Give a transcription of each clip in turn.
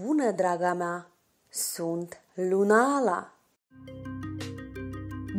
Bună, draga mea! Sunt Lunala!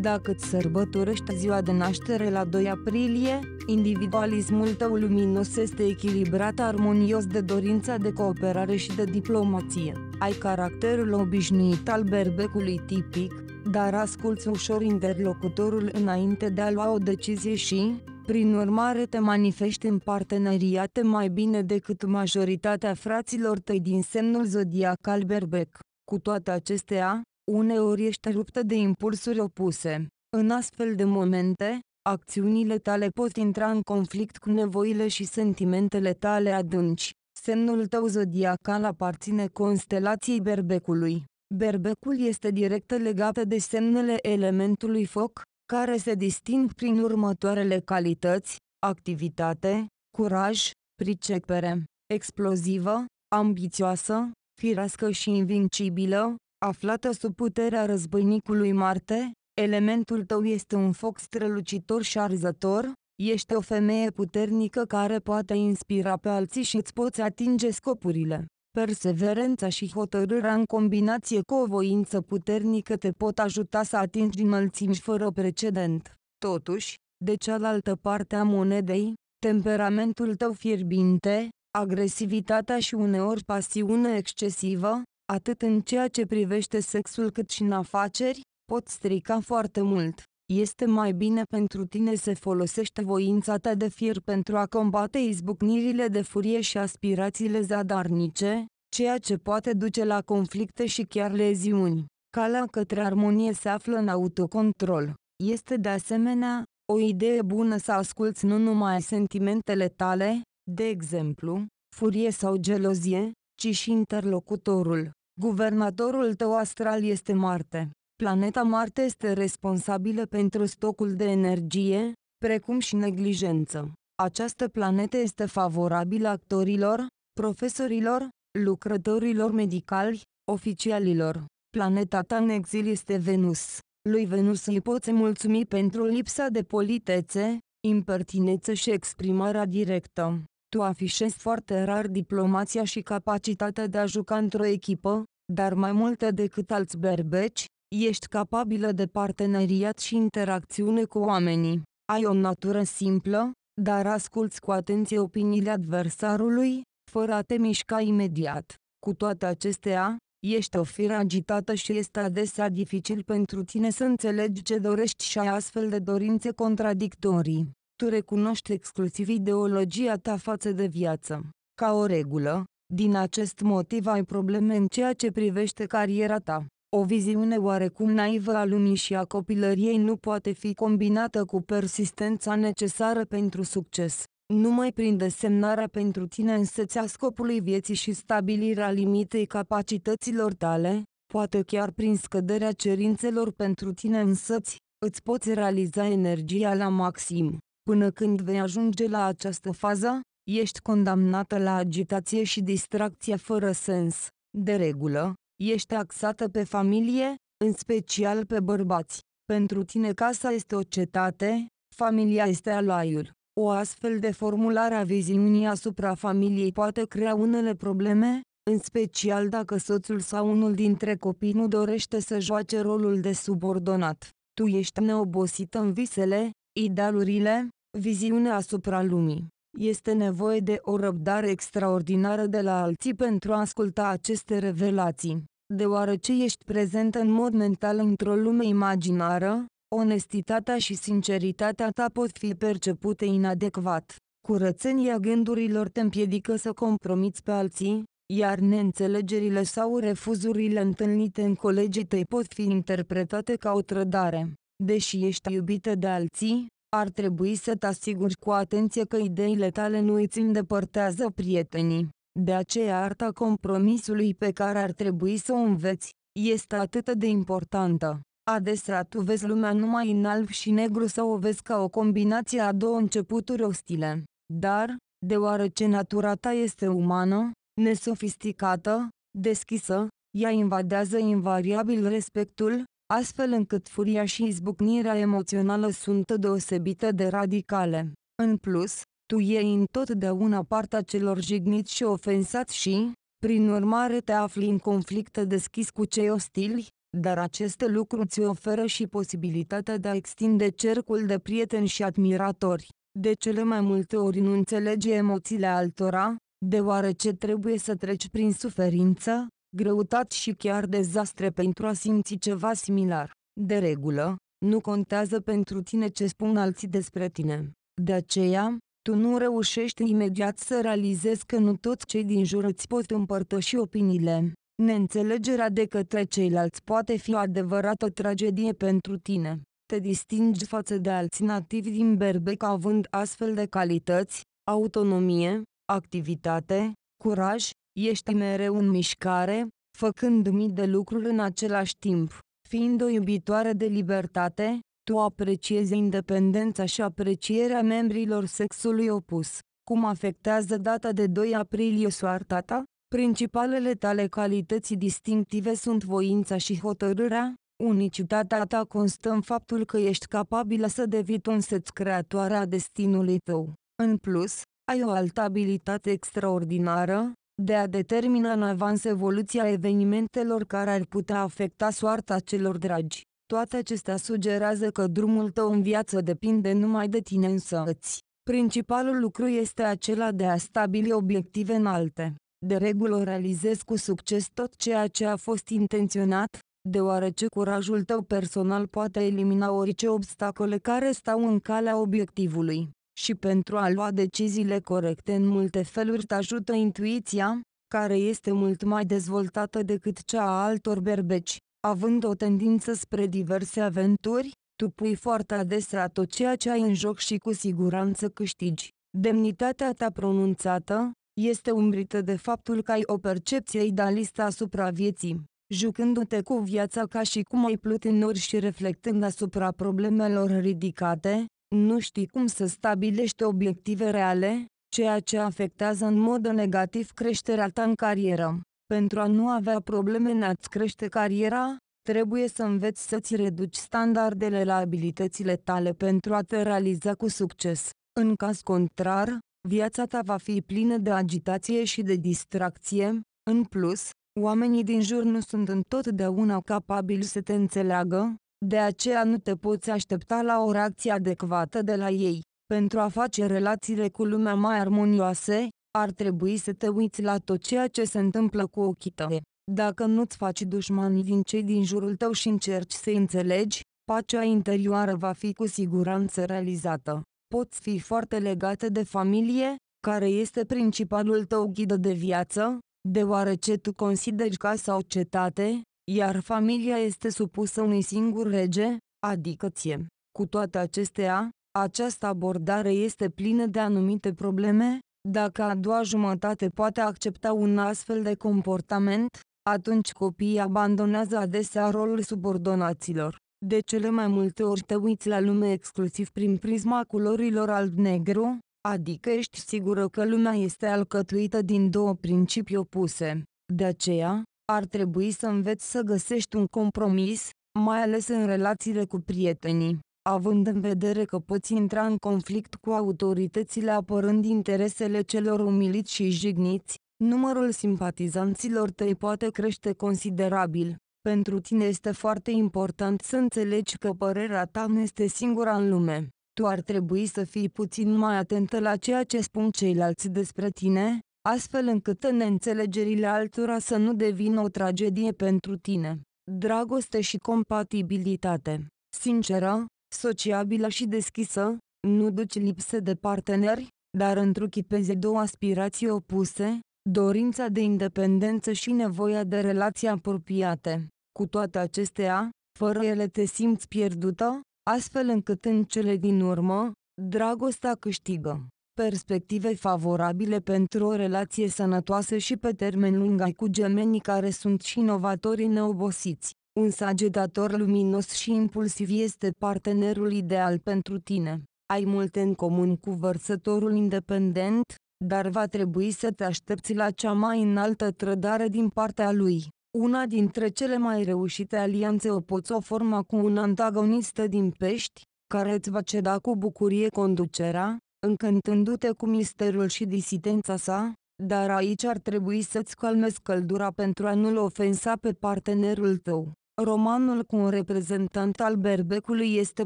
Dacă îți sărbătorești ziua de naștere la 2 aprilie, individualismul tău luminos este echilibrat armonios de dorința de cooperare și de diplomație. Ai caracterul obișnuit al berbecului tipic, dar asculți ușor interlocutorul înainte de a lua o decizie și, prin urmare te manifesti în parteneriate mai bine decât majoritatea fraților tăi din semnul zodiacal berbec. Cu toate acestea, uneori ești ruptă de impulsuri opuse. În astfel de momente, acțiunile tale pot intra în conflict cu nevoile și sentimentele tale adânci. Semnul tău zodiacal aparține constelației berbecului. Berbecul este direct legat de semnele elementului foc, care se disting prin următoarele calități, activitate, curaj, pricepere, explozivă, ambițioasă, firească și invincibilă, aflată sub puterea războinicului Marte, elementul tău este un foc strălucitor și arzător, ești o femeie puternică care poate inspira pe alții și îți poți atinge scopurile. Perseverența și hotărârea în combinație cu o voință puternică te pot ajuta să atingi înălțimi fără precedent. Totuși, de cealaltă parte a monedei, temperamentul tău fierbinte, agresivitatea și uneori pasiune excesivă, atât în ceea ce privește sexul cât și în afaceri, pot strica foarte mult este mai bine pentru tine să folosești voința ta de fier pentru a combate izbucnirile de furie și aspirațiile zadarnice, ceea ce poate duce la conflicte și chiar leziuni. Calea către armonie se află în autocontrol. Este de asemenea, o idee bună să asculți nu numai sentimentele tale, de exemplu, furie sau gelozie, ci și interlocutorul. Guvernatorul tău astral este Marte planeta Marte este responsabilă pentru stocul de energie, precum și neglijență. Această planetă este favorabilă actorilor, profesorilor, lucrătorilor medicali, oficialilor. Planeta ta în exil este Venus. Lui Venus îi poți mulțumi pentru lipsa de politețe, impertinență și exprimarea directă. Tu afișezi foarte rar diplomația și capacitatea de a juca într-o echipă, dar mai multe decât alți berbeci, Ești capabilă de parteneriat și interacțiune cu oamenii. Ai o natură simplă, dar asculți cu atenție opiniile adversarului, fără a te mișca imediat. Cu toate acestea, ești o fire agitată și este adesea dificil pentru tine să înțelegi ce dorești și ai astfel de dorințe contradictorii. Tu recunoști exclusiv ideologia ta față de viață. Ca o regulă, din acest motiv ai probleme în ceea ce privește cariera ta. O viziune oarecum naivă a lumii și a copilăriei nu poate fi combinată cu persistența necesară pentru succes. Numai prin desemnarea pentru tine însăți scopului vieții și stabilirea limitei capacităților tale, poate chiar prin scăderea cerințelor pentru tine însăți, îți poți realiza energia la maxim. Până când vei ajunge la această fază, ești condamnată la agitație și distracție fără sens. De regulă, Ești axată pe familie, în special pe bărbați. Pentru tine casa este o cetate, familia este alaiul. O astfel de formulare a viziunii asupra familiei poate crea unele probleme, în special dacă soțul sau unul dintre copii nu dorește să joace rolul de subordonat. Tu ești neobosită în visele, idealurile, viziunea asupra lumii. Este nevoie de o răbdare extraordinară de la alții pentru a asculta aceste revelații deoarece ești prezent în mod mental într-o lume imaginară, onestitatea și sinceritatea ta pot fi percepute inadecvat. Curățenia gândurilor te împiedică să compromiți pe alții, iar neînțelegerile sau refuzurile întâlnite în colegii tăi pot fi interpretate ca o trădare. Deși ești iubită de alții, ar trebui să te asiguri cu atenție că ideile tale nu îți îndepărtează prietenii. De aceea arta compromisului pe care ar trebui să o înveți, este atât de importantă. Adesea tu vezi lumea numai în alb și negru sau o vezi ca o combinație a două începuturi ostile. Dar, deoarece natura ta este umană, nesofisticată, deschisă, ea invadează invariabil respectul, astfel încât furia și izbucnirea emoțională sunt deosebite de radicale. În plus, tu iei întotdeauna partea celor jigniți și ofensați și, prin urmare te afli în conflict deschis cu cei ostili, dar aceste lucruri ți oferă și posibilitatea de a extinde cercul de prieteni și admiratori. De cele mai multe ori nu înțelegi emoțiile altora, deoarece trebuie să treci prin suferință, greutate și chiar dezastre pentru a simți ceva similar. De regulă, nu contează pentru tine ce spun alții despre tine. De aceea, tu nu reușești imediat să realizezi că nu toți cei din jur îți pot împărtăși opiniile. Neînțelegerea de către ceilalți poate fi o adevărată tragedie pentru tine. Te distingi față de alți nativi din Berbec având astfel de calități, autonomie, activitate, curaj, ești mereu în mișcare, făcând mii de lucruri în același timp. Fiind o iubitoare de libertate, tu apreciezi independența și aprecierea membrilor sexului opus. Cum afectează data de 2 aprilie soarta ta? Principalele tale calități distinctive sunt voința și hotărârea. Unicitatea ta constă în faptul că ești capabilă să devii tu înseți creatoarea destinului tău. În plus, ai o altă abilitate extraordinară, de a determina în avans evoluția evenimentelor care ar putea afecta soarta celor dragi. Toate acestea sugerează că drumul tău în viață depinde numai de tine îți. Principalul lucru este acela de a stabili obiective înalte. De regulă realizezi cu succes tot ceea ce a fost intenționat, deoarece curajul tău personal poate elimina orice obstacole care stau în calea obiectivului. Și pentru a lua deciziile corecte în multe feluri te ajută intuiția, care este mult mai dezvoltată decât cea a altor berbeci având o tendință spre diverse aventuri, tu pui foarte adesea tot ceea ce ai în joc și cu siguranță câștigi. Demnitatea ta pronunțată este umbrită de faptul că ai o percepție idealistă asupra vieții. Jucându-te cu viața ca și cum ai plut în nori și reflectând asupra problemelor ridicate, nu știi cum să stabilești obiective reale, ceea ce afectează în mod negativ creșterea ta în carieră. Pentru a nu avea probleme în a-ți crește cariera, trebuie să înveți să-ți reduci standardele la abilitățile tale pentru a te realiza cu succes. În caz contrar, viața ta va fi plină de agitație și de distracție. În plus, oamenii din jur nu sunt întotdeauna capabili să te înțeleagă, de aceea nu te poți aștepta la o reacție adecvată de la ei. Pentru a face relațiile cu lumea mai armonioase, ar trebui să te uiți la tot ceea ce se întâmplă cu ochii tăi. Dacă nu-ți faci dușmani din cei din jurul tău și încerci să-i înțelegi, pacea interioară va fi cu siguranță realizată. Poți fi foarte legată de familie, care este principalul tău ghidă de viață, deoarece tu consideri casa o cetate, iar familia este supusă unui singur rege, adică ție. Cu toate acestea, această abordare este plină de anumite probleme, dacă a doua jumătate poate accepta un astfel de comportament, atunci copiii abandonează adesea rolul subordonaților. De cele mai multe ori te uiți la lume exclusiv prin prisma culorilor alb-negru, adică ești sigură că lumea este alcătuită din două principii opuse. De aceea, ar trebui să înveți să găsești un compromis, mai ales în relațiile cu prietenii având în vedere că poți intra în conflict cu autoritățile apărând interesele celor umiliți și jigniți, numărul simpatizanților tăi poate crește considerabil. Pentru tine este foarte important să înțelegi că părerea ta nu este singura în lume. Tu ar trebui să fii puțin mai atentă la ceea ce spun ceilalți despre tine, astfel încât în neînțelegerile altora să nu devină o tragedie pentru tine. Dragoste și compatibilitate. Sinceră, sociabilă și deschisă, nu duci lipsă de parteneri, dar întruchipeze două aspirații opuse, dorința de independență și nevoia de relații apropiate. Cu toate acestea, fără ele te simți pierdută, astfel încât în cele din urmă, dragostea câștigă. Perspective favorabile pentru o relație sănătoasă și pe termen lung ai cu gemenii care sunt și inovatori neobosiți. Un sagetator luminos și impulsiv este partenerul ideal pentru tine. Ai multe în comun cu vărsătorul independent, dar va trebui să te aștepți la cea mai înaltă trădare din partea lui. Una dintre cele mai reușite alianțe o poți o forma cu un antagonist din pești, care îți va ceda cu bucurie conducerea, încântându-te cu misterul și disidența sa, dar aici ar trebui să-ți calmezi căldura pentru a nu-l ofensa pe partenerul tău. Romanul cu un reprezentant al berbecului este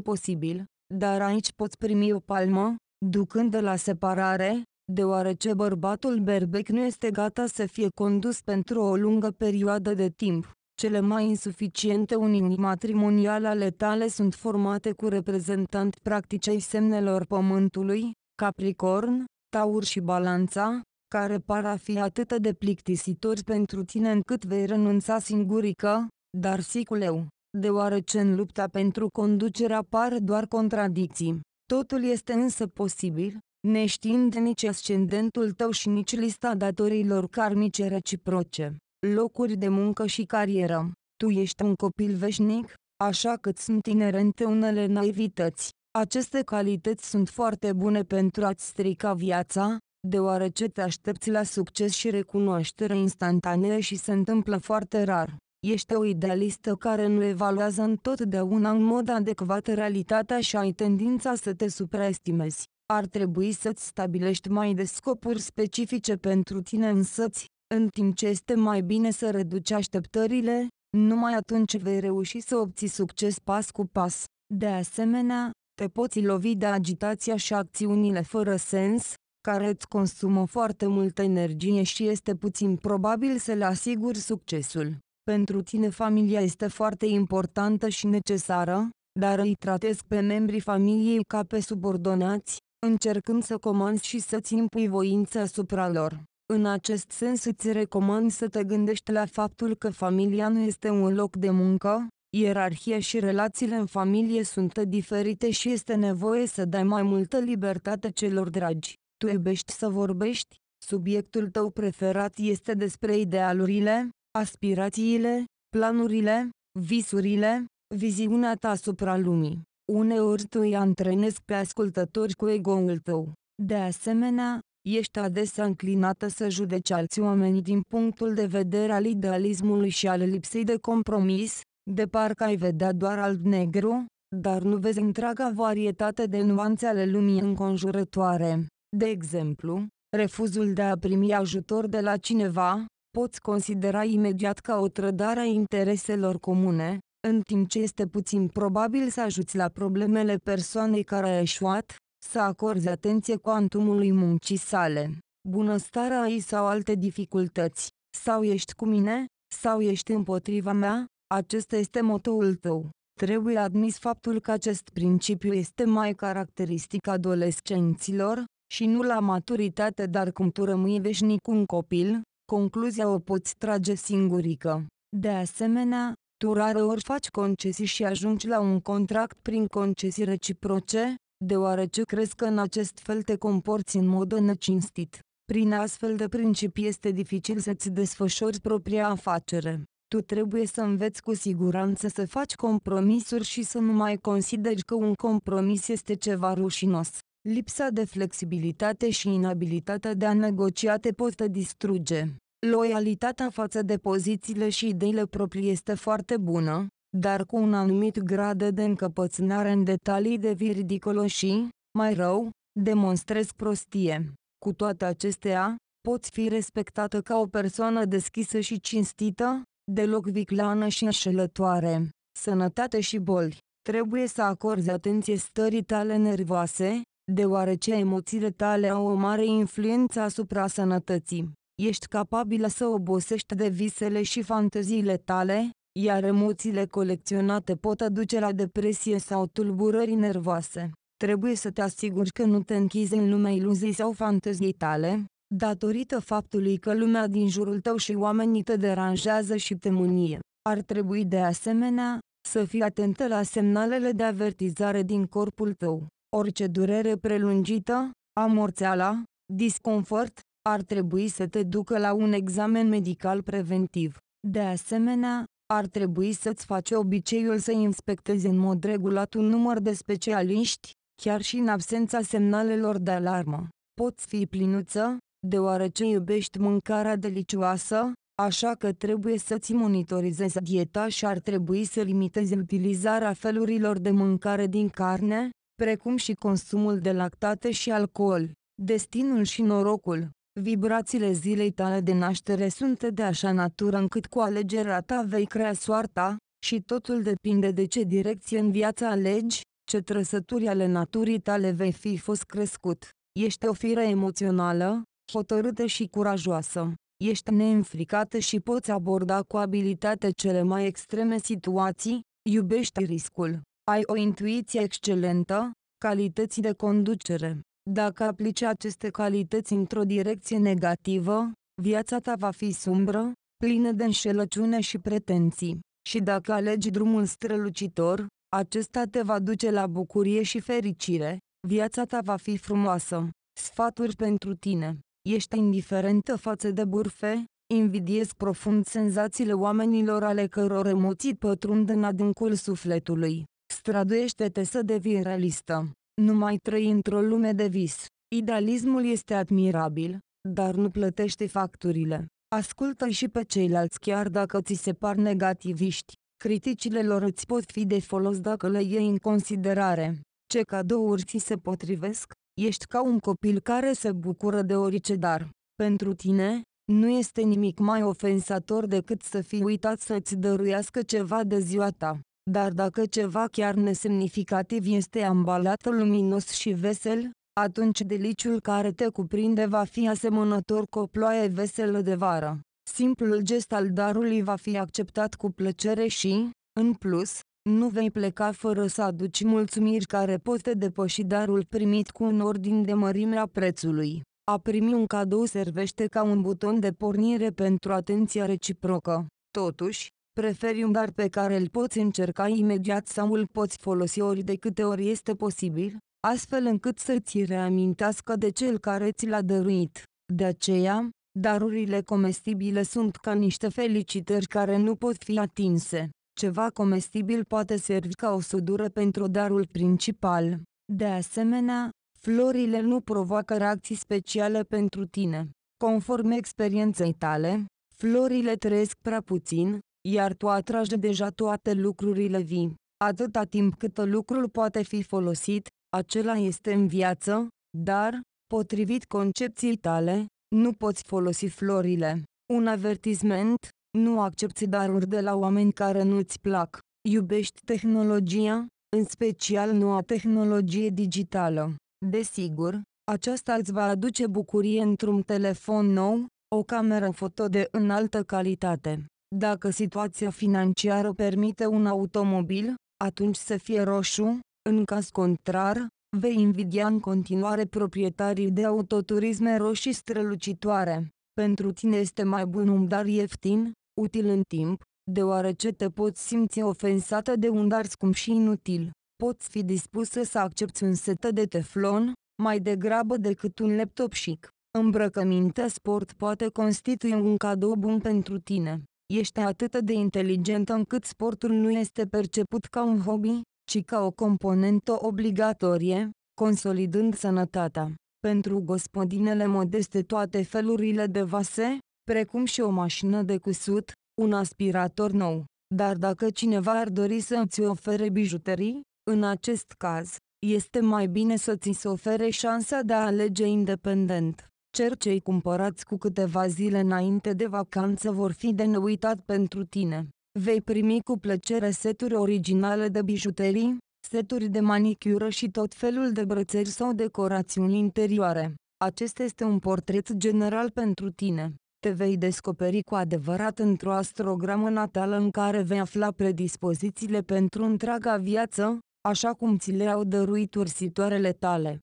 posibil, dar aici poți primi o palmă, ducând la separare, deoarece bărbatul berbec nu este gata să fie condus pentru o lungă perioadă de timp. Cele mai insuficiente uniuni matrimoniale ale tale sunt formate cu reprezentant practicei semnelor pământului, Capricorn, Taur și Balanța, care par a fi atât de plictisitori pentru tine încât vei renunța singurică, dar siculeu, deoarece în lupta pentru conducere apar doar contradicții. Totul este însă posibil, neștiind nici ascendentul tău și nici lista datorilor karmice reciproce, locuri de muncă și carieră. Tu ești un copil veșnic, așa că sunt inerente unele naivități. Aceste calități sunt foarte bune pentru a-ți strica viața, deoarece te aștepți la succes și recunoaștere instantanee și se întâmplă foarte rar. Ești o idealistă care nu evaluează întotdeauna în mod adecvat realitatea și ai tendința să te supraestimezi. Ar trebui să-ți stabilești mai de scopuri specifice pentru tine însăți, în timp ce este mai bine să reduci așteptările, numai atunci vei reuși să obții succes pas cu pas. De asemenea, te poți lovi de agitația și acțiunile fără sens, care îți consumă foarte multă energie și este puțin probabil să le asiguri succesul. Pentru tine familia este foarte importantă și necesară, dar îi tratez pe membrii familiei ca pe subordonați, încercând să comand și să-ți impui voința asupra lor. În acest sens îți recomand să te gândești la faptul că familia nu este un loc de muncă, ierarhia și relațiile în familie sunt diferite și este nevoie să dai mai multă libertate celor dragi. Tu iubești să vorbești? Subiectul tău preferat este despre idealurile, aspirațiile, planurile, visurile, viziunea ta asupra lumii. Uneori tu îi antrenezi pe ascultători cu ego-ul tău. De asemenea, ești adesea înclinată să judeci alți oameni din punctul de vedere al idealismului și al lipsei de compromis, de parcă ai vedea doar alb-negru, dar nu vezi întreaga varietate de nuanțe ale lumii înconjurătoare. De exemplu, refuzul de a primi ajutor de la cineva, poți considera imediat ca o trădare a intereselor comune, în timp ce este puțin probabil să ajuți la problemele persoanei care a eșuat, să acorzi atenție cuantumului muncii sale, bunăstarea ei sau alte dificultăți, sau ești cu mine, sau ești împotriva mea, acesta este motoul tău. Trebuie admis faptul că acest principiu este mai caracteristic adolescenților, și nu la maturitate dar cum tu rămâi veșnic un copil, Concluzia o poți trage singurică. De asemenea, tu rareori faci concesii și ajungi la un contract prin concesii reciproce, deoarece crezi că în acest fel te comporți în mod necinstit. Prin astfel de principii este dificil să-ți desfășori propria afacere. Tu trebuie să înveți cu siguranță să faci compromisuri și să nu mai consideri că un compromis este ceva rușinos. Lipsa de flexibilitate și inabilitatea de a negocia te pot distruge. Loialitatea față de pozițiile și ideile proprii este foarte bună, dar cu un anumit grad de încăpățânare în detalii de ridicolo și, mai rău, demonstrezi prostie. Cu toate acestea, poți fi respectată ca o persoană deschisă și cinstită, deloc viclană și înșelătoare. Sănătate și boli. Trebuie să acorzi atenție stării tale nervoase, deoarece emoțiile tale au o mare influență asupra sănătății. Ești capabilă să obosești de visele și fanteziile tale, iar emoțiile colecționate pot aduce la depresie sau tulburări nervoase. Trebuie să te asiguri că nu te închizi în lumea iluzii sau fanteziei tale, datorită faptului că lumea din jurul tău și oamenii te deranjează și te mânie. Ar trebui de asemenea să fii atentă la semnalele de avertizare din corpul tău. Orice durere prelungită, amorțeala, disconfort, ar trebui să te ducă la un examen medical preventiv. De asemenea, ar trebui să-ți faci obiceiul să inspectezi în mod regulat un număr de specialiști, chiar și în absența semnalelor de alarmă. Poți fi plinuță, deoarece iubești mâncarea delicioasă, așa că trebuie să-ți monitorizezi dieta și ar trebui să limitezi utilizarea felurilor de mâncare din carne, precum și consumul de lactate și alcool. Destinul și norocul Vibrațiile zilei tale de naștere sunt de așa natură încât cu alegerea ta vei crea soarta, și totul depinde de ce direcție în viață alegi, ce trăsături ale naturii tale vei fi fost crescut. Ești o fire emoțională, hotărâtă și curajoasă. Ești neînfricată și poți aborda cu abilitate cele mai extreme situații, iubești riscul. Ai o intuiție excelentă, calități de conducere. Dacă aplici aceste calități într-o direcție negativă, viața ta va fi sumbră, plină de înșelăciune și pretenții. Și dacă alegi drumul strălucitor, acesta te va duce la bucurie și fericire, viața ta va fi frumoasă. Sfaturi pentru tine. Ești indiferentă față de burfe, invidiezi profund senzațiile oamenilor ale căror emoții pătrund în adâncul sufletului. Străduiește-te să devii realistă. Nu mai trăi într-o lume de vis. Idealismul este admirabil, dar nu plătește facturile. Ascultă și pe ceilalți chiar dacă ți se par negativiști. Criticile lor îți pot fi de folos dacă le iei în considerare. Ce cadouri ți se potrivesc? Ești ca un copil care se bucură de orice dar. Pentru tine, nu este nimic mai ofensator decât să fii uitat să-ți dăruiască ceva de ziua ta. Dar dacă ceva chiar nesemnificativ este ambalat luminos și vesel, atunci deliciul care te cuprinde va fi asemănător cu o ploaie veselă de vară. Simplul gest al darului va fi acceptat cu plăcere și, în plus, nu vei pleca fără să aduci mulțumiri care pot te depăși darul primit cu un ordin de mărime a prețului. A primi un cadou servește ca un buton de pornire pentru atenția reciprocă. Totuși, Preferi un dar pe care îl poți încerca imediat sau îl poți folosi ori de câte ori este posibil, astfel încât să ți reamintească de cel care ți l-a dăruit. De aceea, darurile comestibile sunt ca niște felicitări care nu pot fi atinse. Ceva comestibil poate servi ca o sudură pentru darul principal. De asemenea, florile nu provoacă reacții speciale pentru tine. Conform experienței tale, florile trăiesc prea puțin, iar tu atragi deja toate lucrurile vii. Atâta timp cât lucrul poate fi folosit, acela este în viață, dar, potrivit concepției tale, nu poți folosi florile. Un avertisment, nu accepti daruri de la oameni care nu-ți plac. Iubești tehnologia, în special noua tehnologie digitală. Desigur, aceasta îți va aduce bucurie într-un telefon nou, o cameră foto de înaltă calitate, dacă situația financiară permite un automobil, atunci să fie roșu, în caz contrar, vei invidia în continuare proprietarii de autoturisme roșii strălucitoare. Pentru tine este mai bun un dar ieftin, util în timp, deoarece te poți simți ofensată de un dar scump și inutil. Poți fi dispusă să accepti un set de teflon, mai degrabă decât un laptop chic. Îmbrăcămintea sport poate constitui un cadou bun pentru tine. Ești atât de inteligentă încât sportul nu este perceput ca un hobby, ci ca o componentă obligatorie, consolidând sănătatea. Pentru gospodinele modeste toate felurile de vase, precum și o mașină de cusut, un aspirator nou. Dar dacă cineva ar dori să îți ofere bijuterii, în acest caz, este mai bine să ți se ofere șansa de a alege independent. Cer cei cumpărați cu câteva zile înainte de vacanță vor fi de neuitat pentru tine. Vei primi cu plăcere seturi originale de bijuterii, seturi de manicură și tot felul de brățări sau decorațiuni interioare. Acesta este un portret general pentru tine. Te vei descoperi cu adevărat într-o astrogramă natală în care vei afla predispozițiile pentru întreaga viață, așa cum ți le-au dăruit ursitoarele tale.